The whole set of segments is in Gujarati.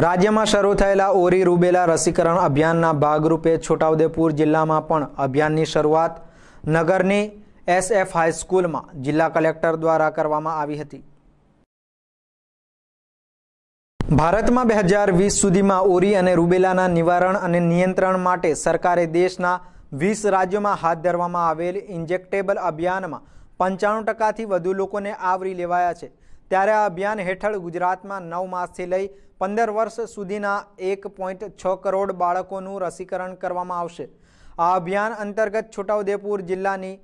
રાજ્યમાં શરૂ થયેલા ઓરી રૂબેલા રસીકરણ અભિયાનના ભાગરૂપે છોટાઉદેપુર જિલ્લામાં પણ અભિયાનની શરૂઆત નગરની એસએફ હાઈસ્કૂલમાં જિલ્લા કલેક્ટર દ્વારા કરવામાં આવી હતી ભારતમાં બે હજાર વીસ સુધીમાં ઓરી અને રૂબેલાના નિવારણ અને નિયંત્રણ માટે સરકારે દેશના વીસ રાજ્યોમાં હાથ ધરવામાં આવેલ ઇન્જેક્ટેબલ અભિયાનમાં પંચાણું ટકાથી વધુ લોકોને આવરી લેવાયા છે ત્યારે આ અભિયાન હેઠળ ગુજરાતમાં નવ માસથી લઈ પંદર વર્ષ સુધીના એક પોઈન્ટ છ કરોડ બાળકોનું રસીકરણ કરવામાં આવશે આ અભિયાન અંતર્ગત છોટાઉદેપુર જિલ્લાની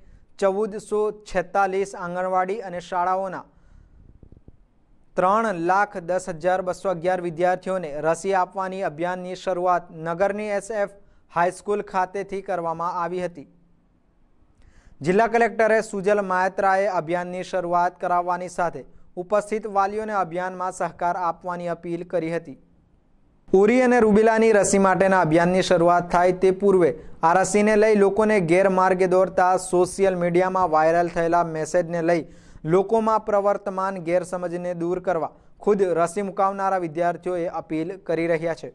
ચૌદસો છેતાલીસ આંગણવાડી અને શાળાઓના ત્રણ લાખ દસ હજાર બસો અગિયાર વિદ્યાર્થીઓને રસી આપવાની અભિયાનની શરૂઆત નગરની એસએફ હાઈસ્કૂલ ખાતેથી કરવામાં આવી હતી જિલ્લા કલેક્ટરે સુજલ માયત્રાએ અભિયાનની શરૂઆત કરાવવાની સાથે ઉપસ્થિત વાલીઓને અભિયાનમાં સહકાર આપવાની અપીલ કરી હતી ઉરી અને રૂબીલાની રસી માટેના અભિયાનની શરૂઆત થાય તે પૂર્વે આ રસીને લઈ લોકોને ગેરમાર્ગે દોરતા સોશિયલ મીડિયામાં વાયરલ થયેલા મેસેજને લઈ લોકોમાં પ્રવર્તમાન ગેરસમજને દૂર કરવા ખુદ રસી મુકાવનારા વિદ્યાર્થીઓએ અપીલ કરી રહ્યા છે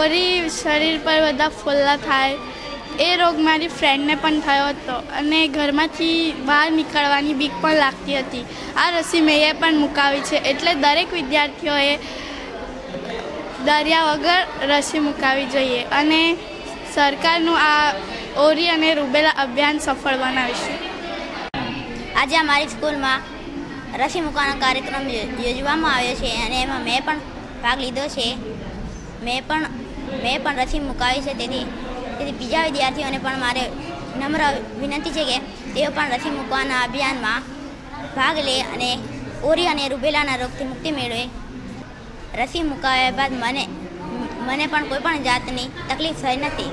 ઓરી શરીર પર બધા ફોલ્લા થાય એ રોગ મારી ફ્રેન્ડને પણ થયો હતો અને ઘરમાંથી બહાર નીકળવાની બીક પણ લાગતી હતી આ રસી મેં પણ મુકાવી છે એટલે દરેક વિદ્યાર્થીઓએ દરિયા વગર રસી મુકાવી જોઈએ અને સરકારનું આ ઓરી અને રૂબેલા અભિયાન સફળ બનાવીશું આજે અમારી સ્કૂલમાં રસી મૂકવાનો કાર્યક્રમ યોજવામાં આવ્યો છે અને એમાં મેં પણ ભાગ લીધો છે મેં પણ મેં પણ રસી મુકાવી છે તેથી તેથી બીજા વિદ્યાર્થીઓને પણ મારે નમ્ર વિનંતી છે કે તેઓ પણ રસી મૂકવાના અભિયાનમાં ભાગ લે અને ઓરી અને રૂબેલાના રોગથી મુક્તિ મેળવે રસી મુકાવ્યા બાદ મને મને પણ કોઈ પણ જાતની તકલીફ થઈ નથી